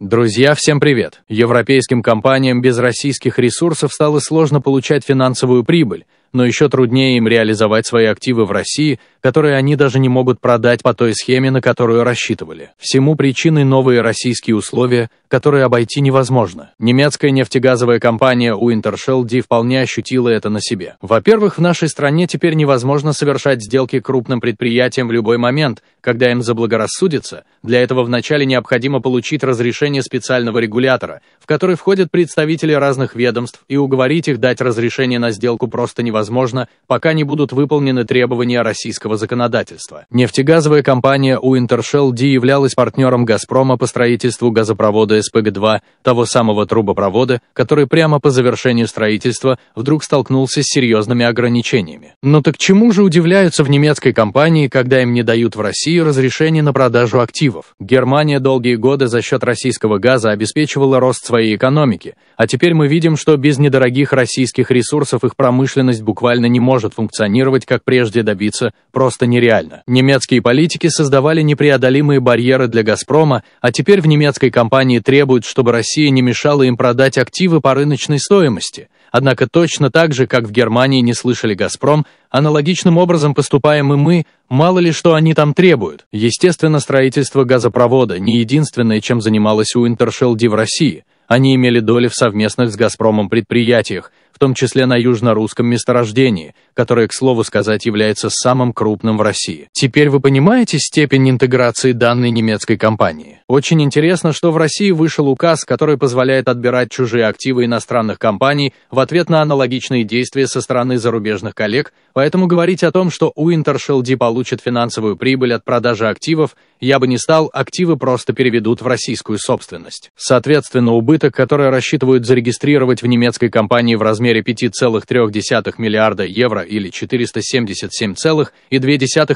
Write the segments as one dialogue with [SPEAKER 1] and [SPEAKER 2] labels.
[SPEAKER 1] Друзья, всем привет! Европейским компаниям без российских ресурсов стало сложно получать финансовую прибыль, но еще труднее им реализовать свои активы в России, которые они даже не могут продать по той схеме, на которую рассчитывали. Всему причиной новые российские условия, которые обойти невозможно. Немецкая нефтегазовая компания Wintershell вполне ощутила это на себе. Во-первых, в нашей стране теперь невозможно совершать сделки крупным предприятиям в любой момент, когда им заблагорассудится. Для этого вначале необходимо получить разрешение специального регулятора, в который входят представители разных ведомств, и уговорить их дать разрешение на сделку просто невозможно возможно, пока не будут выполнены требования российского законодательства. Нефтегазовая компания Уинтершелл Ди являлась партнером «Газпрома» по строительству газопровода СПГ-2, того самого трубопровода, который прямо по завершению строительства вдруг столкнулся с серьезными ограничениями. Но так чему же удивляются в немецкой компании, когда им не дают в России разрешение на продажу активов? Германия долгие годы за счет российского газа обеспечивала рост своей экономики, а теперь мы видим, что без недорогих российских ресурсов их промышленность буквально буквально не может функционировать, как прежде добиться, просто нереально. Немецкие политики создавали непреодолимые барьеры для «Газпрома», а теперь в немецкой компании требуют, чтобы Россия не мешала им продать активы по рыночной стоимости. Однако точно так же, как в Германии не слышали «Газпром», аналогичным образом поступаем и мы, мало ли что они там требуют. Естественно, строительство газопровода не единственное, чем занималась Уинтершелди в России. Они имели доли в совместных с «Газпромом» предприятиях – в том числе на южно-русском месторождении, которое, к слову сказать, является самым крупным в России. Теперь вы понимаете степень интеграции данной немецкой компании? Очень интересно, что в России вышел указ, который позволяет отбирать чужие активы иностранных компаний в ответ на аналогичные действия со стороны зарубежных коллег, поэтому говорить о том, что Уинтершелл Ди получит финансовую прибыль от продажи активов, я бы не стал, активы просто переведут в российскую собственность. Соответственно, убыток, который рассчитывают зарегистрировать в немецкой компании в размере размере 5,3 миллиарда евро или 477,2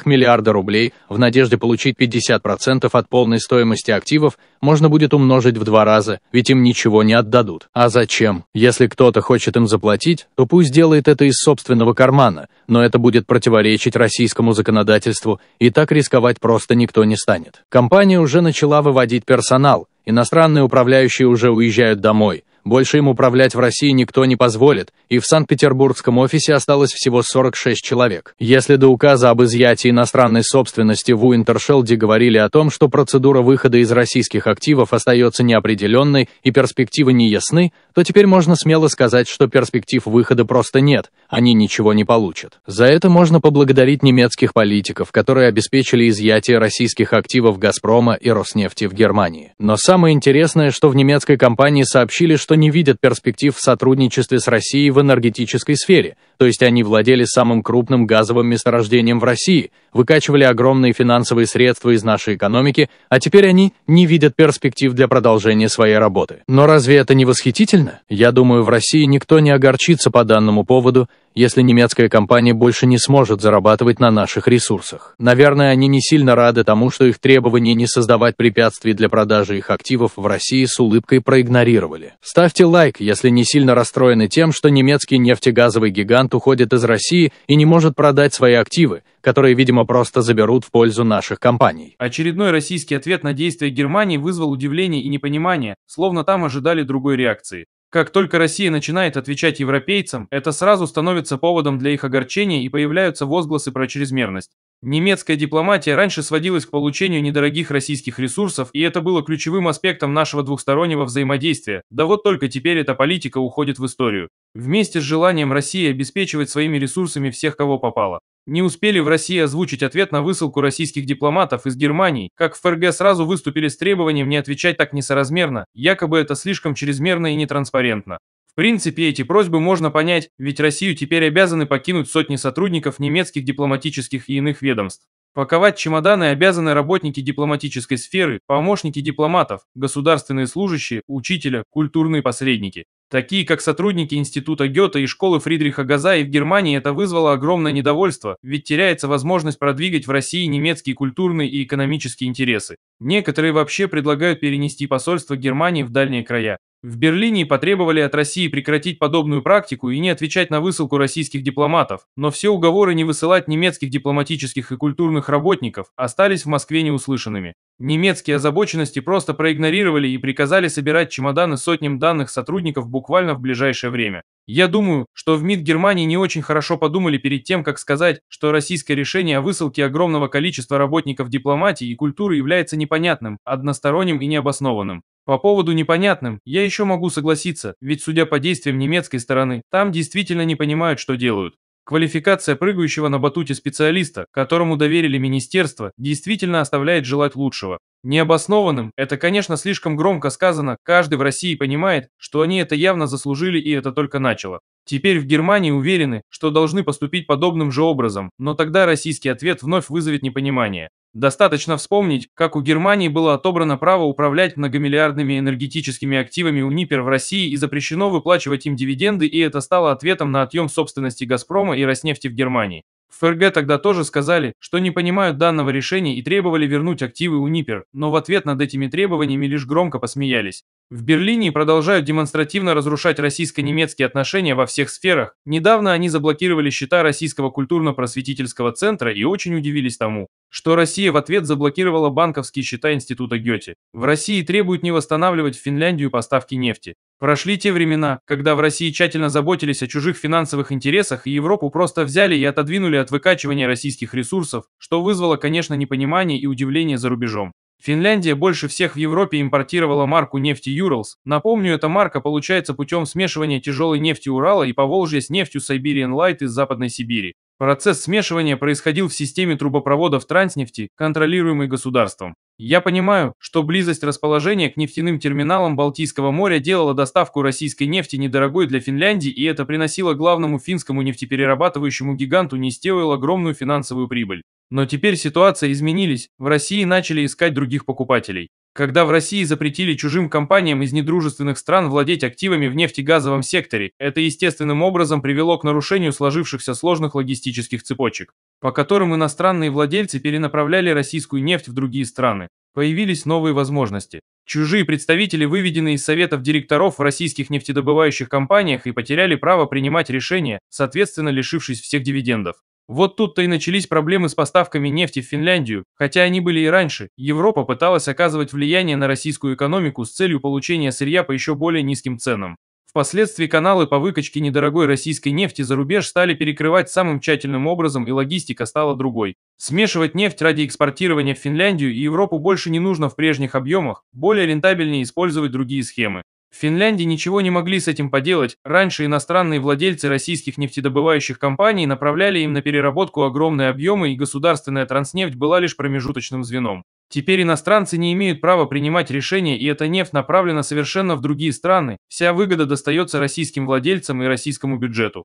[SPEAKER 1] миллиарда рублей в надежде получить 50% от полной стоимости активов можно будет умножить в два раза, ведь им ничего не отдадут. А зачем? Если кто-то хочет им заплатить, то пусть делает это из собственного кармана, но это будет противоречить российскому законодательству, и так рисковать просто никто не станет. Компания уже начала выводить персонал, Иностранные управляющие уже уезжают домой. Больше им управлять в России никто не позволит, и в Санкт-Петербургском офисе осталось всего 46 человек. Если до указа об изъятии иностранной собственности в Уинтершелде говорили о том, что процедура выхода из российских активов остается неопределенной и перспективы не ясны, то теперь можно смело сказать, что перспектив выхода просто нет, они ничего не получат. За это можно поблагодарить немецких политиков, которые обеспечили изъятие российских активов «Газпрома» и «Роснефти» в Германии. Но сам Самое интересное, что в немецкой компании сообщили, что не видят перспектив в сотрудничестве с Россией в энергетической сфере – то есть они владели самым крупным газовым месторождением в России, выкачивали огромные финансовые средства из нашей экономики, а теперь они не видят перспектив для продолжения своей работы. Но разве это не восхитительно? Я думаю, в России никто не огорчится по данному поводу, если немецкая компания больше не сможет зарабатывать на наших ресурсах. Наверное, они не сильно рады тому, что их требования не создавать препятствий для продажи их активов в России с улыбкой проигнорировали. Ставьте лайк, если не сильно расстроены тем, что немецкий нефтегазовый гигант континент уходит из России и не может продать свои активы, которые, видимо, просто заберут в пользу наших компаний.
[SPEAKER 2] Очередной российский ответ на действия Германии вызвал удивление и непонимание, словно там ожидали другой реакции. Как только Россия начинает отвечать европейцам, это сразу становится поводом для их огорчения и появляются возгласы про чрезмерность. Немецкая дипломатия раньше сводилась к получению недорогих российских ресурсов, и это было ключевым аспектом нашего двухстороннего взаимодействия. Да вот только теперь эта политика уходит в историю. Вместе с желанием России обеспечивать своими ресурсами всех, кого попало. Не успели в России озвучить ответ на высылку российских дипломатов из Германии, как в ФРГ сразу выступили с требованием не отвечать так несоразмерно, якобы это слишком чрезмерно и нетранспарентно. В принципе, эти просьбы можно понять, ведь Россию теперь обязаны покинуть сотни сотрудников немецких дипломатических и иных ведомств. Паковать чемоданы обязаны работники дипломатической сферы, помощники дипломатов, государственные служащие, учителя, культурные посредники. Такие, как сотрудники Института Гёте и школы Фридриха Газа и в Германии это вызвало огромное недовольство, ведь теряется возможность продвигать в России немецкие культурные и экономические интересы. Некоторые вообще предлагают перенести посольство Германии в дальние края. В Берлине потребовали от России прекратить подобную практику и не отвечать на высылку российских дипломатов, но все уговоры не высылать немецких дипломатических и культурных работников остались в Москве неуслышанными. Немецкие озабоченности просто проигнорировали и приказали собирать чемоданы сотням данных сотрудников буквально в ближайшее время. Я думаю, что в МИД Германии не очень хорошо подумали перед тем, как сказать, что российское решение о высылке огромного количества работников дипломатии и культуры является непонятным, односторонним и необоснованным. По поводу непонятным, я еще могу согласиться, ведь судя по действиям немецкой стороны, там действительно не понимают, что делают. Квалификация прыгающего на батуте специалиста, которому доверили министерство, действительно оставляет желать лучшего. Необоснованным, это, конечно, слишком громко сказано, каждый в России понимает, что они это явно заслужили и это только начало. Теперь в Германии уверены, что должны поступить подобным же образом, но тогда российский ответ вновь вызовет непонимание. Достаточно вспомнить, как у Германии было отобрано право управлять многомиллиардными энергетическими активами УНИПЕР в России и запрещено выплачивать им дивиденды, и это стало ответом на отъем собственности «Газпрома» и «Роснефти» в Германии. В ФРГ тогда тоже сказали, что не понимают данного решения и требовали вернуть активы УНИПЕР, но в ответ над этими требованиями лишь громко посмеялись. В Берлине продолжают демонстративно разрушать российско-немецкие отношения во всех сферах. Недавно они заблокировали счета Российского культурно-просветительского центра и очень удивились тому, что Россия в ответ заблокировала банковские счета Института Гёте. В России требуют не восстанавливать в Финляндию поставки нефти. Прошли те времена, когда в России тщательно заботились о чужих финансовых интересах и Европу просто взяли и отодвинули от выкачивания российских ресурсов, что вызвало, конечно, непонимание и удивление за рубежом. Финляндия больше всех в Европе импортировала марку нефти «Юралс». Напомню, эта марка получается путем смешивания тяжелой нефти Урала и Поволжья с нефтью Siberian Light из Западной Сибири. Процесс смешивания происходил в системе трубопроводов транснефти, контролируемой государством. Я понимаю, что близость расположения к нефтяным терминалам Балтийского моря делала доставку российской нефти недорогой для Финляндии, и это приносило главному финскому нефтеперерабатывающему гиганту Нестеойл огромную финансовую прибыль. Но теперь ситуация изменились, в России начали искать других покупателей когда в России запретили чужим компаниям из недружественных стран владеть активами в нефтегазовом секторе, это естественным образом привело к нарушению сложившихся сложных логистических цепочек, по которым иностранные владельцы перенаправляли российскую нефть в другие страны. Появились новые возможности. Чужие представители выведены из советов директоров в российских нефтедобывающих компаниях и потеряли право принимать решения, соответственно лишившись всех дивидендов. Вот тут-то и начались проблемы с поставками нефти в Финляндию, хотя они были и раньше. Европа пыталась оказывать влияние на российскую экономику с целью получения сырья по еще более низким ценам. Впоследствии каналы по выкачке недорогой российской нефти за рубеж стали перекрывать самым тщательным образом и логистика стала другой. Смешивать нефть ради экспортирования в Финляндию и Европу больше не нужно в прежних объемах, более рентабельнее использовать другие схемы. В Финляндии ничего не могли с этим поделать, раньше иностранные владельцы российских нефтедобывающих компаний направляли им на переработку огромные объемы и государственная транснефть была лишь промежуточным звеном. Теперь иностранцы не имеют права принимать решения, и эта нефть направлена совершенно в другие страны. Вся выгода достается российским владельцам и российскому бюджету.